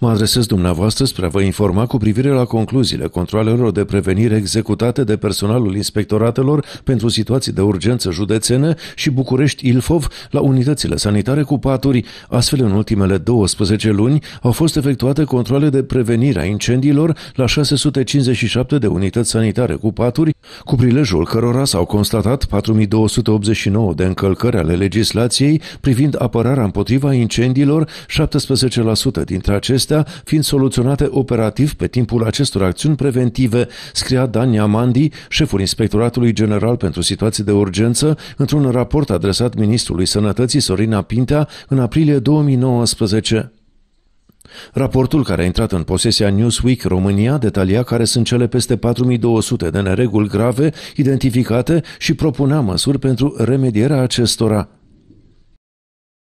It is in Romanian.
Mă adresez dumneavoastră spre a vă informa cu privire la concluziile controlelor de prevenire executate de personalul inspectoratelor pentru situații de urgență județene și București-Ilfov la unitățile sanitare cu paturi. Astfel, în ultimele 12 luni au fost efectuate controle de prevenire a incendiilor la 657 de unități sanitare cu paturi, cu prilejul cărora s-au constatat 4289 de încălcări ale legislației privind apărarea împotriva incendiilor, 17% dintre acestea acestea fiind soluționate operativ pe timpul acestor acțiuni preventive, scria Dan Amandi, șeful Inspectoratului General pentru Situații de Urgență, într-un raport adresat Ministrului Sănătății Sorina Pintea în aprilie 2019. Raportul care a intrat în posesia Newsweek România detalia care sunt cele peste 4200 de nereguli grave identificate și propunea măsuri pentru remedierea acestora.